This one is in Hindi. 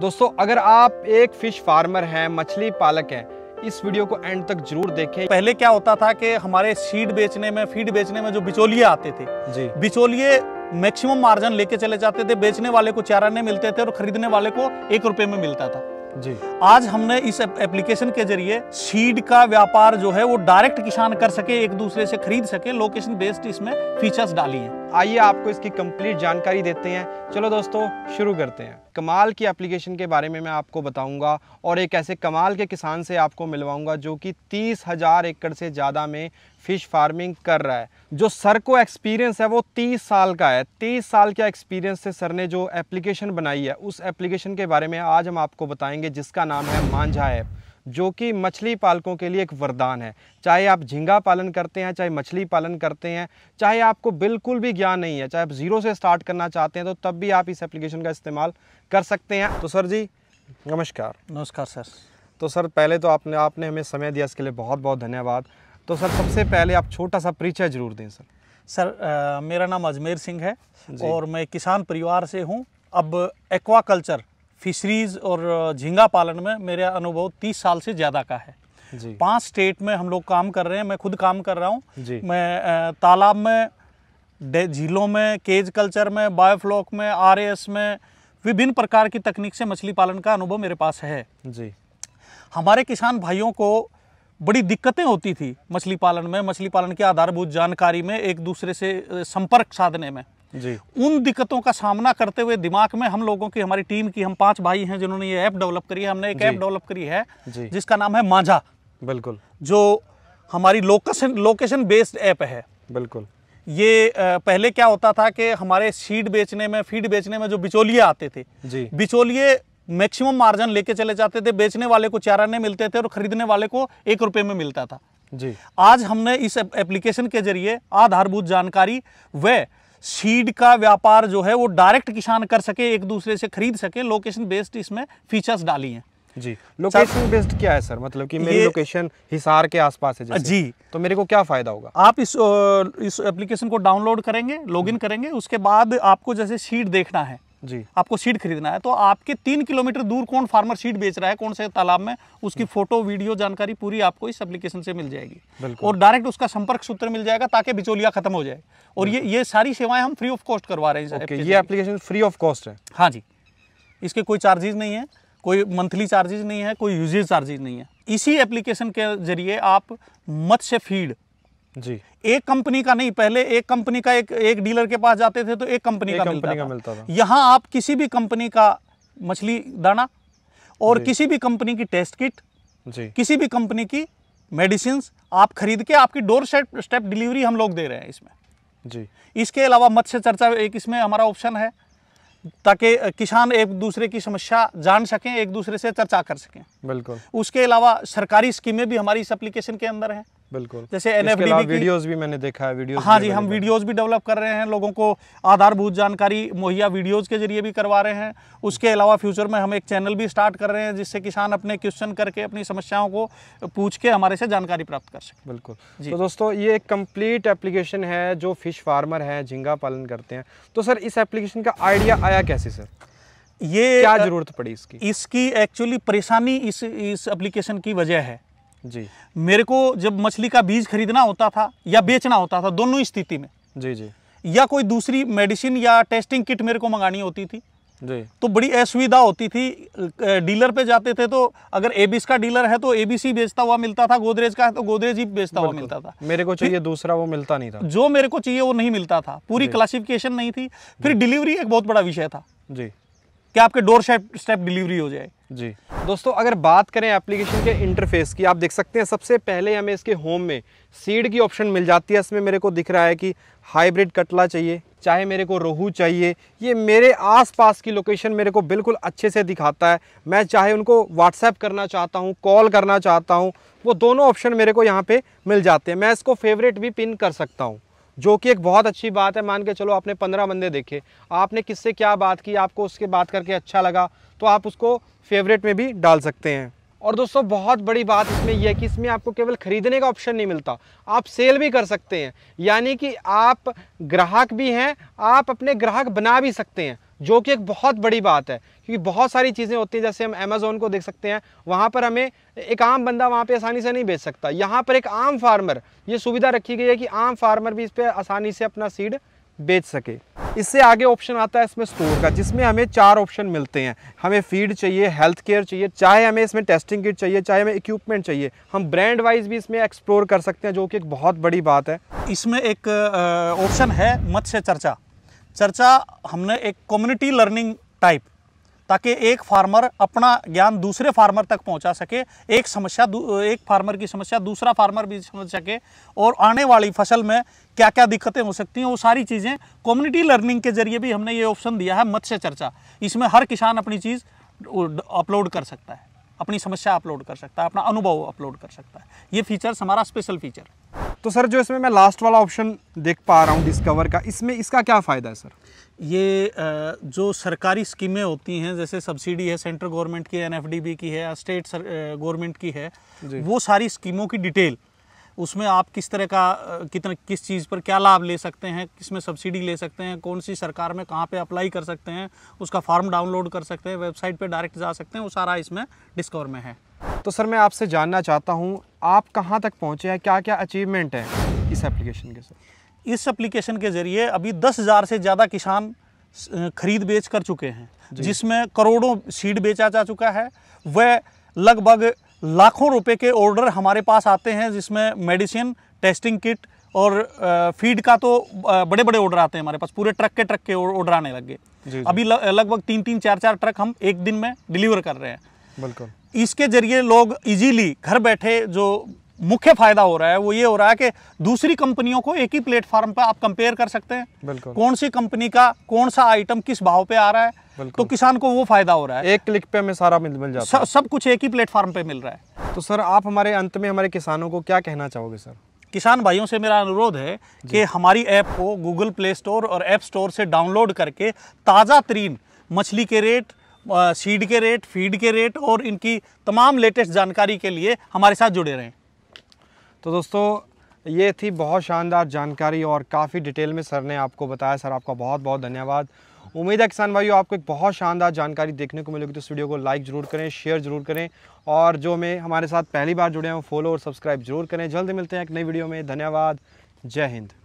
दोस्तों अगर आप एक फिश फार्मर हैं मछली पालक हैं इस वीडियो को एंड तक जरूर देखें पहले क्या होता था कि हमारे सीड बेचने में फीड बेचने में जो बिचौलिए आते थे जी बिचौलिए मैक्सिमम मार्जिन लेके चले जाते थे बेचने वाले को चार नहीं मिलते थे और खरीदने वाले को एक रुपए में मिलता था जी आज हमने इस एप्लीकेशन के जरिए सीड का व्यापार जो है वो डायरेक्ट किसान कर सके एक दूसरे से खरीद सके लोकेशन बेस्ड इसमें फीचर्स डाली है आइए आपको इसकी कंप्लीट जानकारी देते हैं चलो दोस्तों शुरू करते हैं कमाल की एप्लीकेशन के बारे में मैं आपको बताऊंगा और एक ऐसे कमाल के किसान से आपको मिलवाऊंगा जो कि तीस हज़ार एकड़ से ज़्यादा में फ़िश फार्मिंग कर रहा है जो सर को एक्सपीरियंस है वो तीस साल का है तीस साल के एक्सपीरियंस से सर ने जो एप्लीकेशन बनाई है उस एप्लीकेशन के बारे में आज हम आपको बताएंगे जिसका नाम है मांझा ऐप जो कि मछली पालकों के लिए एक वरदान है चाहे आप झींगा पालन करते हैं चाहे मछली पालन करते हैं चाहे आपको बिल्कुल भी ज्ञान नहीं है चाहे आप ज़ीरो से स्टार्ट करना चाहते हैं तो तब भी आप इस एप्लीकेशन का इस्तेमाल कर सकते हैं तो सर जी नमस्कार नमस्कार सर तो सर पहले तो आपने आपने हमें समय दिया इसके लिए बहुत बहुत धन्यवाद तो सर सबसे पहले आप छोटा सा परिचय जरूर दें सर सर आ, मेरा नाम अजमेर सिंह है और मैं किसान परिवार से हूँ अब एक्वाकल्चर फिशरीज और झींगा पालन में मेरा अनुभव तीस साल से ज़्यादा का है पांच स्टेट में हम लोग काम कर रहे हैं मैं खुद काम कर रहा हूँ मैं तालाब में झीलों में केज कल्चर में बायोफ्लॉक में आर में विभिन्न प्रकार की तकनीक से मछली पालन का अनुभव मेरे पास है जी हमारे किसान भाइयों को बड़ी दिक्कतें होती थी मछली पालन में मछली पालन के आधारभूत जानकारी में एक दूसरे से संपर्क साधने में जी उन दिक्कतों का सामना करते हुए दिमाग में हम लोगों की हमारी टीम की हम पांच भाई हैं जिन्होंने ये ऐप डेवलप करी है हमने एक ऐप डेवलप करी है जिसका नाम है माझा बिल्कुल जो हमारी लोकेशन लोकेशन बेस्ड ऐप है बिल्कुल ये पहले क्या होता था कि हमारे सीड बेचने में फीड बेचने में जो बिचौलिए आते थे जी बिचौलिए मैक्सिमम मार्जिन लेके चले जाते थे बेचने वाले को चारा नहीं मिलते थे और खरीदने वाले को एक रुपए में मिलता था जी आज हमने इस एप्लीकेशन के जरिए आधारभूत जानकारी वह सीड का व्यापार जो है वो डायरेक्ट किसान कर सके एक दूसरे से खरीद सके लोकेशन बेस्ड इसमें फीचर्स डाली हैं जी लोकेशन बेस्ड क्या है सर मतलब कि मेरी लोकेशन हिसार के आसपास है जैसे, जी तो मेरे को क्या फायदा होगा आप इस इस एप्लीकेशन को डाउनलोड करेंगे लॉगिन हम्म। करेंगे उसके बाद आपको जैसे सीट देखना है जी आपको सीड खरीदना है तो आपके तीन किलोमीटर दूर कौन फार्मर सीड बेच रहा है कौन से तालाब में उसकी फोटो हम्म। वीडियो जानकारी पूरी आपको इस एप्लीकेशन से मिल जाएगी और डायरेक्ट उसका संपर्क सूत्र मिल जाएगा ताकि बिचौलिया खत्म हो जाए और ये ये सारी सेवाएं हम फ्री ऑफ कॉस्ट करवा रहे हैं ये एप्लीकेशन फ्री ऑफ कॉस्ट है हाँ जी इसके कोई चार्जेज नहीं है कोई मंथली चार्जेज नहीं है कोई यूजेज चार्जेज नहीं है इसी एप्लीकेशन के जरिए आप मत्स्य फीड जी एक कंपनी का नहीं पहले एक कंपनी का एक एक डीलर के पास जाते थे तो एक कंपनी का कंपनी का मिलता था यहाँ आप किसी भी कंपनी का मछली दाना और किसी भी कंपनी की टेस्ट किट जी किसी भी कंपनी की मेडिसिन आप खरीद के आपकी डोर स्टेप डिलीवरी हम लोग दे रहे हैं इसमें जी इसके अलावा मत्स्य चर्चा एक इसमें हमारा ऑप्शन है ताकि किसान एक दूसरे की समस्या जान सकें एक दूसरे से चर्चा कर सकें बिल्कुल उसके अलावा सरकारी स्कीमें भी हमारी इस एप्लीकेशन के अंदर हैं बिल्कुल जैसे एन वीडियोज भी मैंने देखा है वीडियोस हाँ जी हम वीडियोस भी डेवलप कर रहे हैं लोगों को आधारभूत जानकारी मुहैया वीडियोस के जरिए भी करवा रहे हैं उसके अलावा फ्यूचर में हम एक चैनल भी स्टार्ट कर रहे हैं जिससे किसान अपने क्वेश्चन करके अपनी समस्याओं को पूछ के हमारे से जानकारी प्राप्त कर सके बिल्कुल तो दोस्तों ये एक कम्प्लीट एप्लीकेशन है जो फिश फार्मर है झींगा पालन करते हैं तो सर इस एप्लीकेशन का आइडिया आया कैसे सर ये क्या जरूरत पड़ी इसकी इसकी एक्चुअली परेशानी इस इस एप्लीकेशन की वजह है जी मेरे को जब मछली का बीज खरीदना होता था या बेचना होता था दोनों स्थिति में जी जी या कोई दूसरी मेडिसिन या टेस्टिंग किट मेरे को मंगानी होती थी जी तो बड़ी असुविधा होती थी डीलर पे जाते थे तो अगर एबिस का डीलर है तो एबीसी बेचता हुआ मिलता था गोदरेज का है तो गोदरेज ही बेचता हुआ मिलता था मेरे को चाहिए दूसरा वो मिलता नहीं था जो मेरे को चाहिए वो नहीं मिलता था पूरी क्लासिफिकेशन नहीं थी फिर डिलीवरी एक बहुत बड़ा विषय था जी कि आपके डोर स्टेप डिलीवरी हो जाए जी दोस्तों अगर बात करें एप्लीकेशन के इंटरफेस की आप देख सकते हैं सबसे पहले हमें इसके होम में सीड की ऑप्शन मिल जाती है इसमें मेरे को दिख रहा है कि हाइब्रिड कटला चाहिए चाहे मेरे को रोहू चाहिए ये मेरे आसपास की लोकेशन मेरे को बिल्कुल अच्छे से दिखाता है मैं चाहे उनको व्हाट्सएप करना चाहता हूँ कॉल करना चाहता हूँ वो दोनों ऑप्शन मेरे को यहाँ पर मिल जाते हैं मैं इसको फेवरेट भी पिन कर सकता हूँ जो कि एक बहुत अच्छी बात है मान के चलो आपने पंद्रह बंदे देखे आपने किससे क्या बात की आपको उसके बात करके अच्छा लगा तो आप उसको फेवरेट में भी डाल सकते हैं और दोस्तों बहुत बड़ी बात इसमें यह है कि इसमें आपको केवल ख़रीदने का ऑप्शन नहीं मिलता आप सेल भी कर सकते हैं यानी कि आप ग्राहक भी हैं आप अपने ग्राहक बना भी सकते हैं जो कि एक बहुत बड़ी बात है क्योंकि बहुत सारी चीज़ें होती हैं जैसे हम अमेज़ोन को देख सकते हैं वहाँ पर हमें एक आम बंदा वहाँ पे आसानी से नहीं बेच सकता यहाँ पर एक आम फार्मर ये सुविधा रखी गई है कि आम फार्मर भी इस पर आसानी से अपना सीड बेच सके इससे आगे ऑप्शन आता है इसमें स्टोर का जिसमें हमें चार ऑप्शन मिलते हैं हमें फीड चाहिए हेल्थ केयर चाहिए चाहे हमें इसमें टेस्टिंग किट चाहिए चाहे हमें इक्विपमेंट चाहिए हम ब्रांड वाइज भी इसमें एक्सप्लोर कर सकते हैं जो कि एक बहुत बड़ी बात है इसमें एक ऑप्शन है मत्स्य चर्चा चर्चा हमने एक कम्युनिटी लर्निंग टाइप ताकि एक फार्मर अपना ज्ञान दूसरे फार्मर तक पहुंचा सके एक समस्या एक फार्मर की समस्या दूसरा फार्मर भी समझ सके और आने वाली फसल में क्या क्या दिक्कतें हो सकती हैं वो सारी चीज़ें कम्युनिटी लर्निंग के जरिए भी हमने ये ऑप्शन दिया है मत्स्य चर्चा इसमें हर किसान अपनी चीज़ अपलोड कर सकता है अपनी समस्या अपलोड कर सकता है अपना अनुभव अपलोड कर सकता है ये फीचर्स हमारा स्पेशल फीचर है तो सर जो इसमें मैं लास्ट वाला ऑप्शन देख पा रहा हूँ डिस्कवर का इसमें इसका क्या फ़ायदा है सर ये जो सरकारी स्कीमें होती हैं जैसे सब्सिडी है सेंट्रल गवर्नमेंट की एनएफडीबी की है स्टेट गवर्नमेंट की है वो सारी स्कीमों की डिटेल उसमें आप किस तरह का कितना किस चीज़ पर क्या लाभ ले सकते हैं किस में सब्सिडी ले सकते हैं कौन सी सरकार में कहाँ पे अप्लाई कर सकते हैं उसका फॉर्म डाउनलोड कर सकते हैं वेबसाइट पे डायरेक्ट जा सकते हैं वो सारा इसमें डिस्कवर में है तो सर मैं आपसे जानना चाहता हूँ आप कहाँ तक पहुँचे हैं क्या क्या अचीवमेंट है इस एप्लीकेशन के साथ इस एप्लीकेशन के ज़रिए अभी दस हज़ार से ज़्यादा किसान खरीद बेच कर चुके हैं जिसमें करोड़ों सीड बेचा जा चुका है वह लगभग लाखों रुपए के ऑर्डर हमारे पास आते हैं जिसमें मेडिसिन टेस्टिंग किट और फीड का तो बड़े बड़े ऑर्डर आते हैं हमारे पास पूरे ट्रक के ट्रक के ऑर्डर आने लग गए अभी लगभग तीन तीन चार चार ट्रक हम एक दिन में डिलीवर कर रहे हैं बिल्कुल इसके जरिए लोग इजीली घर बैठे जो मुख्य फायदा हो रहा है वो ये हो रहा है कि दूसरी कंपनियों को एक ही प्लेटफॉर्म पर आप कंपेयर कर सकते हैं कौन सी कंपनी का कौन सा आइटम किस भाव पे आ रहा है तो किसान को वो फायदा हो रहा है एक क्लिक पे हमें सारा मिल मिल जाता है सब कुछ एक ही प्लेटफॉर्म पे मिल रहा है तो सर आप हमारे अंत में हमारे किसानों को क्या कहना चाहोगे सर किसान भाइयों से मेरा अनुरोध है कि हमारी ऐप को गूगल प्ले स्टोर और ऐप स्टोर से डाउनलोड करके ताज़ा तरीन मछली के रेट सीड के रेट फीड के रेट और इनकी तमाम लेटेस्ट जानकारी के लिए हमारे साथ जुड़े रहें तो दोस्तों ये थी बहुत शानदार जानकारी और काफ़ी डिटेल में सर ने आपको बताया सर आपका बहुत बहुत धन्यवाद उम्मीद है किसान भाइयों आपको एक बहुत शानदार जानकारी देखने को मिलेगी तो इस वीडियो को लाइक ज़रूर करें शेयर ज़रूर करें और जो हमें हमारे साथ पहली बार जुड़े हैं फॉलो और सब्सक्राइब जरूर करें जल्द मिलते हैं एक नई वीडियो में धन्यवाद जय हिंद